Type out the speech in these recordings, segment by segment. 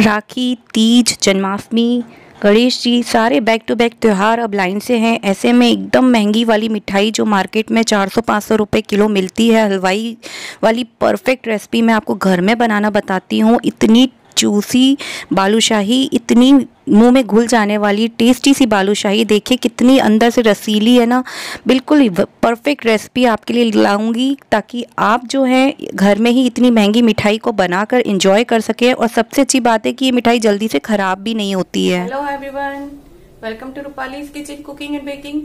राखी तीज जन्माष्टमी गणेश जी सारे back to back त्यौहार अब लाइन से हैं ऐसे में एकदम महंगी वाली मिठाई जो मार्केट में 400-500 सौ रुपये किलो मिलती है हलवाई वाली परफेक्ट रेसिपी मैं आपको घर में बनाना बताती हूँ इतनी जूसी बालूशाही इतनी मुंह में घुल जाने वाली टेस्टी सी बालूशाही देखिए कितनी अंदर से रसीली है ना बिल्कुल परफेक्ट रेसिपी आपके लिए लाऊंगी ताकि आप जो है घर में ही इतनी महंगी मिठाई को बनाकर इंजॉय कर सकें और सबसे अच्छी बात है कि ये मिठाई जल्दी से ख़राब भी नहीं होती है hello everyone welcome to Rupali kitchen cooking and baking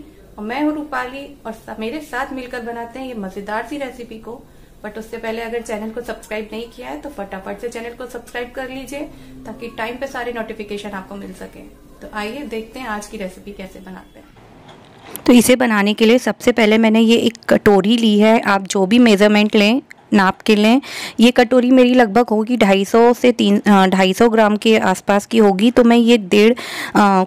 मैं हूँ रूपाली और मेरे साथ मिलकर बनाते हैं ये मज़ेदार सी रेसिपी को बट उससे पहले अगर चैनल को सब्सक्राइब नहीं किया है तो फटाफट से चैनल को सब्सक्राइब कर लीजिए ताकि टाइम पे सारे नोटिफिकेशन आपको मिल सके तो आइए देखते हैं आज की रेसिपी कैसे बनाते हैं तो इसे बनाने के लिए सबसे पहले मैंने ये एक कटोरी ली है आप जो भी मेज़रमेंट लें नाप के लें ये कटोरी मेरी लगभग होगी 250 से तीन ढाई ग्राम के आसपास की होगी तो मैं ये डेढ़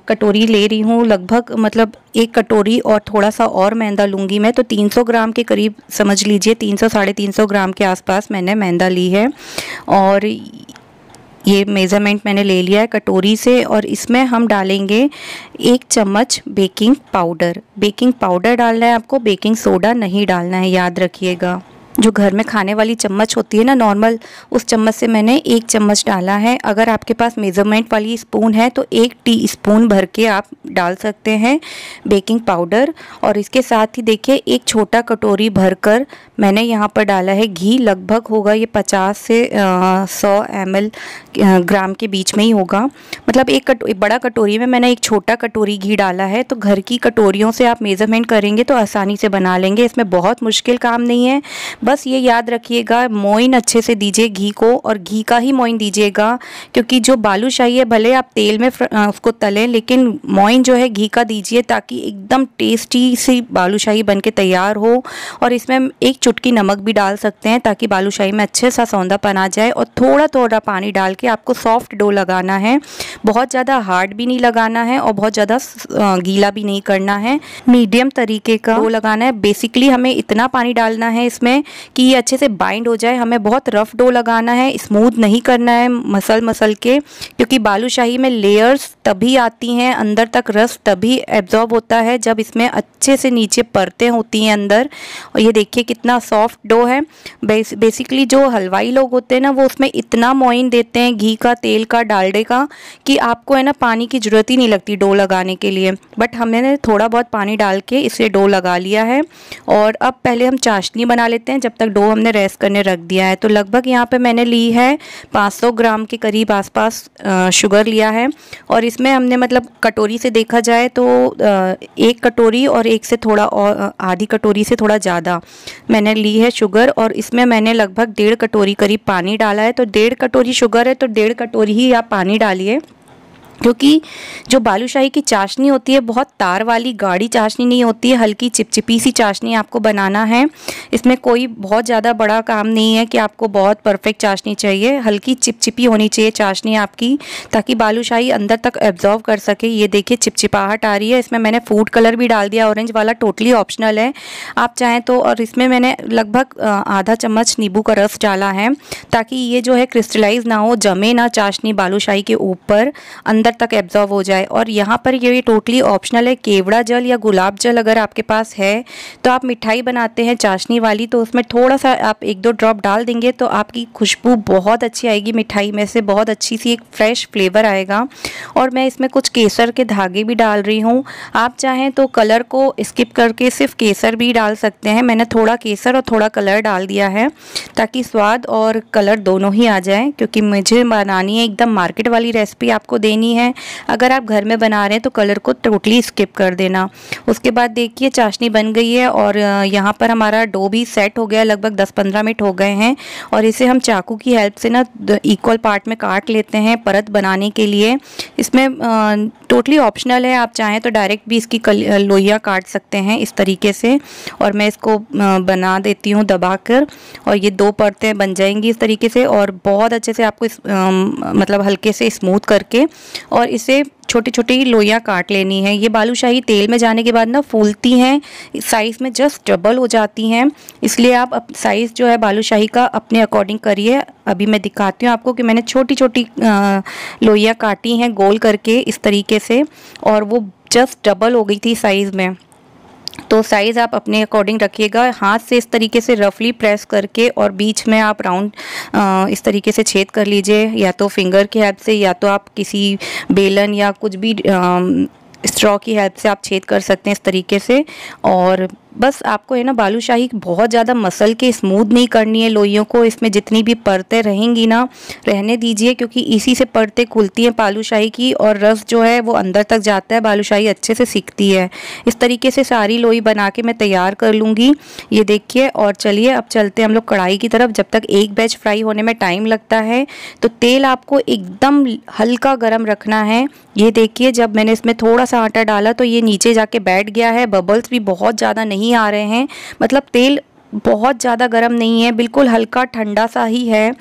कटोरी ले रही हूँ लगभग मतलब एक कटोरी और थोड़ा सा और मैदा लूँगी मैं तो 300 ग्राम के करीब समझ लीजिए 300 साढ़े तीन ग्राम के आसपास मैंने मैदा ली है और ये मेज़रमेंट मैंने ले लिया है कटोरी से और इसमें हम डालेंगे एक चम्मच बेकिंग पाउडर बेकिंग पाउडर डालना है आपको बेकिंग सोडा नहीं डालना है याद रखिएगा जो घर में खाने वाली चम्मच होती है ना नॉर्मल उस चम्मच से मैंने एक चम्मच डाला है अगर आपके पास मेज़रमेंट वाली स्पून है तो एक टी स्पून भर के आप डाल सकते हैं बेकिंग पाउडर और इसके साथ ही देखिए एक छोटा कटोरी भर कर मैंने यहाँ पर डाला है घी लगभग होगा ये पचास से सौ एम ग्राम के बीच में ही होगा मतलब एक कटो बड़ा कटोरी में मैंने एक छोटा कटोरी घी डाला है तो घर की कटोरियों से आप मेज़रमेंट करेंगे तो आसानी से बना लेंगे इसमें बहुत मुश्किल काम नहीं है बस ये याद रखिएगा मोइन अच्छे से दीजिए घी को और घी का ही मोइन दीजिएगा क्योंकि जो बालूशाही है भले आप तेल में उसको तलें लेकिन मोइन जो है घी का दीजिए ताकि एकदम टेस्टी सी बालूशाही बन के तैयार हो और इसमें एक चुटकी नमक भी डाल सकते हैं ताकि बालूशाही में अच्छे सा सौंदापन आ जाए और थोड़ा थोड़ा पानी डाल के आपको सॉफ्ट डो लगाना है बहुत ज़्यादा हार्ड भी नहीं लगाना है और बहुत ज़्यादा गीला भी नहीं करना है मीडियम तरीके का डो लगाना है बेसिकली हमें इतना पानी डालना है इसमें कि ये अच्छे से बाइंड हो जाए हमें बहुत रफ़ डो लगाना है स्मूथ नहीं करना है मसल मसल के क्योंकि बालूशाही में लेयर्स तभी आती हैं अंदर तक रस तभी एब्जॉर्ब होता है जब इसमें अच्छे से नीचे परतें होती हैं अंदर और ये देखिए कितना सॉफ्ट डो है बेस, बेसिकली जो हलवाई लोग होते हैं ना वो उसमें इतना मोइन देते हैं घी का तेल का डालडे का कि आपको है ना पानी की ज़रूरत ही नहीं लगती डो लगाने के लिए बट हमने थोड़ा बहुत पानी डाल के इसे डो लगा लिया है और अब पहले हम चाशनी बना लेते हैं जब तक डो हमने रेस्ट करने रख दिया है तो लगभग यहाँ पे मैंने ली है 500 ग्राम के करीब आसपास शुगर लिया है और इसमें हमने मतलब कटोरी से देखा जाए तो एक कटोरी और एक से थोड़ा और आधी कटोरी से थोड़ा ज़्यादा मैंने ली है शुगर और इसमें मैंने लगभग डेढ़ कटोरी करीब पानी डाला है तो डेढ़ कटोरी शुगर है तो डेढ़ कटोरी ही आप पानी डालिए क्योंकि जो बालूशाही की चाशनी होती है बहुत तार वाली गाढ़ी चाशनी नहीं होती है हल्की चिपचिपी सी चाशनी आपको बनाना है इसमें कोई बहुत ज़्यादा बड़ा काम नहीं है कि आपको बहुत परफेक्ट चाशनी चाहिए हल्की चिपचिपी होनी चाहिए चाशनी आपकी ताकि बालूशाही अंदर तक एब्जॉर्व कर सके ये देखिए चिपचिपाहट आ रही है इसमें मैंने फूड कलर भी डाल दिया ऑरेंज वाला टोटली ऑप्शनल है आप चाहें तो और इसमें मैंने लगभग आधा चम्मच नींबू का रस डाला है ताकि ये जो है क्रिस्टलाइज ना हो जमे ना चाशनी बालूशाही के ऊपर अंदर अंदर तक एब्जॉर्व हो जाए और यहाँ पर ये टोटली ऑप्शनल है केवड़ा जल या गुलाब जल अगर आपके पास है तो आप मिठाई बनाते हैं चाशनी वाली तो उसमें थोड़ा सा आप एक दो ड्रॉप डाल देंगे तो आपकी खुशबू बहुत अच्छी आएगी मिठाई में से बहुत अच्छी सी एक फ्रेश फ्लेवर आएगा और मैं इसमें कुछ केसर के धागे भी डाल रही हूँ आप चाहें तो कलर को स्किप करके सिर्फ केसर भी डाल सकते हैं मैंने थोड़ा केसर और थोड़ा कलर डाल दिया है ताकि स्वाद और कलर दोनों ही आ जाए क्योंकि मुझे बनानी है एकदम मार्केट वाली रेसिपी आपको देनी है है अगर आप घर में बना रहे हैं तो कलर को टोटली स्किप कर देना उसके बाद देखिए चाशनी बन गई है और यहाँ पर हमारा डो भी सेट हो गया लगभग 10-15 मिनट हो गए हैं और इसे हम चाकू की हेल्प से ना इक्वल पार्ट में काट लेते हैं परत बनाने के लिए इसमें टोटली ऑप्शनल है आप चाहें तो डायरेक्ट भी इसकी लोहिया काट सकते हैं इस तरीके से और मैं इसको बना देती हूँ दबा कर और ये दो परतें बन जाएंगी इस तरीके से और बहुत अच्छे से आपको इस आ, मतलब हल्के से स्मूथ करके और इसे छोटी छोटी लोइयाँ काट लेनी है ये बालूशाही तेल में जाने के बाद ना फूलती हैं साइज़ में जस्ट डबल हो जाती हैं इसलिए आप साइज़ जो है बालूशाही का अपने अकॉर्डिंग करिए अभी मैं दिखाती हूँ आपको कि मैंने छोटी छोटी लोइयाँ काटी हैं गोल करके इस तरीके से और वो जस्ट डबल हो गई थी साइज़ में तो साइज़ आप अपने अकॉर्डिंग रखिएगा हाथ से इस तरीके से रफली प्रेस करके और बीच में आप राउंड इस तरीके से छेद कर लीजिए या तो फिंगर की हेल्प से या तो आप किसी बेलन या कुछ भी स्ट्रॉ की हेल्प से आप छेद कर सकते हैं इस तरीके से और बस आपको है ना बालूशाही बहुत ज़्यादा मसल के स्मूथ नहीं करनी है लोइयों को इसमें जितनी भी परतें रहेंगी ना रहने दीजिए क्योंकि इसी से परतें खुलती हैं बालूशाही की और रस जो है वो अंदर तक जाता है बालूशाही अच्छे से सीखती है इस तरीके से सारी लोई बना के मैं तैयार कर लूँगी ये देखिए और चलिए अब चलते हैं हम लोग कढ़ाई की तरफ जब तक एक बैच फ्राई होने में टाइम लगता है तो तेल आपको एकदम हल्का गर्म रखना है ये देखिए जब मैंने इसमें थोड़ा सा आटा डाला तो ये नीचे जाके बैठ गया है बबल्स भी बहुत ज़्यादा नहीं नहीं आ रहे हैं मतलब तेल बहुत ज़्यादा गर्म नहीं है बिल्कुल हल्का ठंडा सा ही है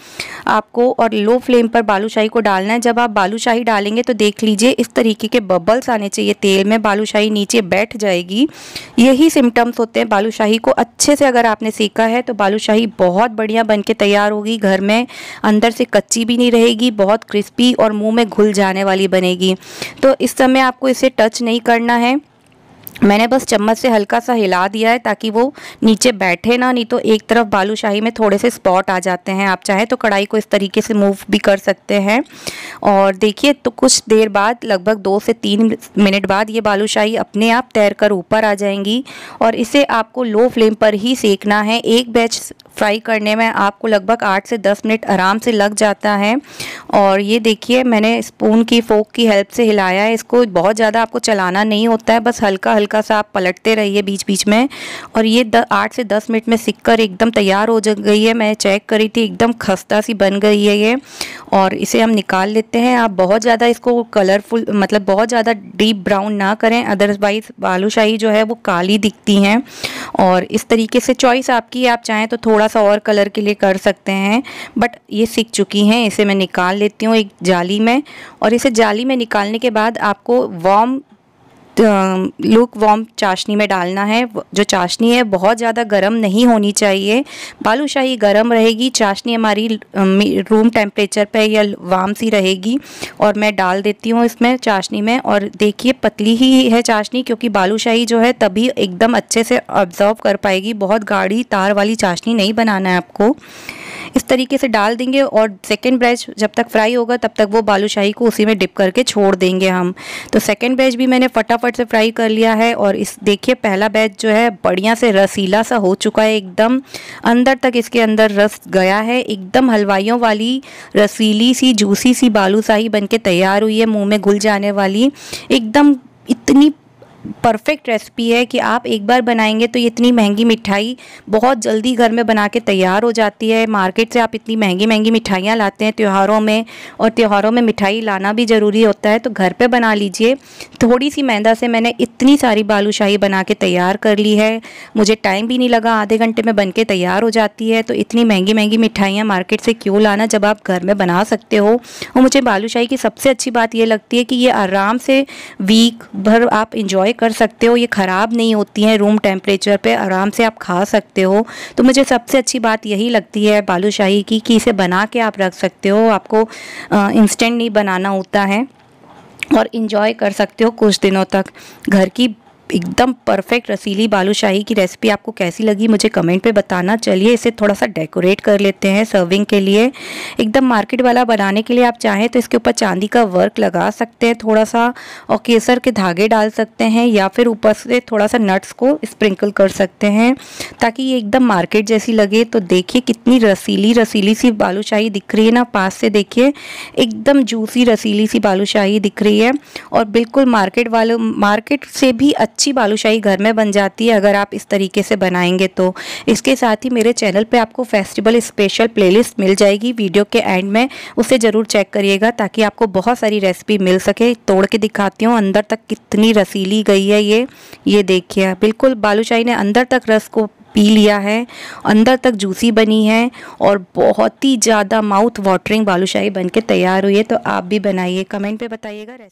आपको और लो फ्लेम पर बालूशाही को डालना है जब आप बालूशाही डालेंगे तो देख लीजिए इस तरीके के बबल्स आने चाहिए तेल में बालूशाही नीचे बैठ जाएगी यही सिम्टम्स होते हैं बालूशाही को अच्छे से अगर आपने सीखा है तो बालूशाही बहुत बढ़िया बन के तैयार होगी घर में अंदर से कच्ची भी नहीं रहेगी बहुत क्रिस्पी और मुँह में घुल जाने वाली बनेगी तो इस समय आपको इसे टच नहीं करना है मैंने बस चम्मच से हल्का सा हिला दिया है ताकि वो नीचे बैठे ना नहीं तो एक तरफ बालूशाही में थोड़े से स्पॉट आ जाते हैं आप चाहे तो कढ़ाई को इस तरीके से मूव भी कर सकते हैं और देखिए तो कुछ देर बाद लगभग दो से तीन मिनट बाद ये बालूशाही अपने आप तैर कर ऊपर आ जाएंगी और इसे आपको लो फ्लेम पर ही सेकना है एक बैच फ्राई करने में आपको लगभग आठ से दस मिनट आराम से लग जाता है और ये देखिए मैंने स्पून की फोक की हेल्प से हिलाया है इसको बहुत ज़्यादा आपको चलाना नहीं होता है बस हल्का हल्का सा आप पलटते रहिए बीच बीच में और ये आठ से दस मिनट में सिक कर एकदम तैयार हो गई है मैं चेक करी थी एकदम खस्ता सी बन गई है ये और इसे हम निकाल लेते हैं आप बहुत ज़्यादा इसको कलरफुल मतलब बहुत ज़्यादा डीप ब्राउन ना करें अदरवाइज़ बालूशाही जो है वो काली दिखती हैं और इस तरीके से चॉइस आपकी आप चाहें तो थोड़ा थोड़ा सा और कलर के लिए कर सकते हैं बट ये सीख चुकी हैं इसे मैं निकाल लेती हूँ एक जाली में और इसे जाली में निकालने के बाद आपको वॉम लुक वॉम चाशनी में डालना है जो चाशनी है बहुत ज़्यादा गर्म नहीं होनी चाहिए बालूशाही गर्म रहेगी चाशनी हमारी रूम टेम्परेचर पे या वाम सी रहेगी और मैं डाल देती हूँ इसमें चाशनी में और देखिए पतली ही है चाशनी क्योंकि बालूशाही जो है तभी एकदम अच्छे से ऑब्जॉर्व कर पाएगी बहुत गाढ़ी तार वाली चाशनी नहीं बनाना है आपको इस तरीके से डाल देंगे और सेकेंड बैच जब तक फ्राई होगा तब तक वो बालूशाही को उसी में डिप करके छोड़ देंगे हम तो सेकेंड बैच भी मैंने फटाफट से फ्राई कर लिया है और इस देखिए पहला बैच जो है बढ़िया से रसीला सा हो चुका है एकदम अंदर तक इसके अंदर रस गया है एकदम हलवाइयों वाली रसीली सी जूसी सी बालूशाही बन के तैयार हुई है मुँह में घुल जाने वाली एकदम इतनी परफेक्ट रेसिपी है कि आप एक बार बनाएंगे तो ये इतनी महंगी मिठाई बहुत जल्दी घर में बना के तैयार हो जाती है मार्केट से आप इतनी महंगी महंगी मिठाइयाँ लाते हैं त्योहारों में और त्योहारों में मिठाई लाना भी ज़रूरी होता है तो घर पे बना लीजिए थोड़ी सी मैदा से मैंने इतनी सारी बालूशाही बना के तैयार कर ली है मुझे टाइम भी नहीं लगा आधे घंटे में बन के तैयार हो जाती है तो इतनी महंगी महंगी मिठाइयाँ मार्केट से क्यों लाना जब आप घर में बना सकते हो और मुझे बालूशाही की सबसे अच्छी बात ये लगती है कि ये आराम से वीक भर आप इंजॉय कर सकते हो ये ख़राब नहीं होती हैं रूम टेम्परेचर पे आराम से आप खा सकते हो तो मुझे सबसे अच्छी बात यही लगती है बालूशाही की कि इसे बना के आप रख सकते हो आपको इंस्टेंट नहीं बनाना होता है और इन्जॉय कर सकते हो कुछ दिनों तक घर की एकदम परफेक्ट रसीली बालूशाही की रेसिपी आपको कैसी लगी मुझे कमेंट पे बताना चलिए इसे थोड़ा सा डेकोरेट कर लेते हैं सर्विंग के लिए एकदम मार्केट वाला बनाने के लिए आप चाहें तो इसके ऊपर चांदी का वर्क लगा सकते हैं थोड़ा सा और केसर के धागे डाल सकते हैं या फिर ऊपर से थोड़ा सा नट्स को स्प्रिंकल कर सकते हैं ताकि ये एकदम मार्केट जैसी लगे तो देखिए कितनी रसीली रसीली सी बालूशाही दिख रही है ना पास से देखिए एकदम जूसी रसीली सी बालूशाही दिख रही है और बिल्कुल मार्केट वालों मार्केट से भी अच्छा अच्छी बालूशाही घर में बन जाती है अगर आप इस तरीके से बनाएंगे तो इसके साथ ही मेरे चैनल पे आपको फेस्टिवल स्पेशल प्लेलिस्ट मिल जाएगी वीडियो के एंड में उसे ज़रूर चेक करिएगा ताकि आपको बहुत सारी रेसिपी मिल सके तोड़ के दिखाती हूँ अंदर तक कितनी रसीली गई है ये ये देखिए बिल्कुल बालूशाही ने अंदर तक रस को पी लिया है अंदर तक जूसी बनी है और बहुत ही ज़्यादा माउथ वाटरिंग बालूशाही बन के तैयार हुई है तो आप भी बनाइए कमेंट पे बताइएगा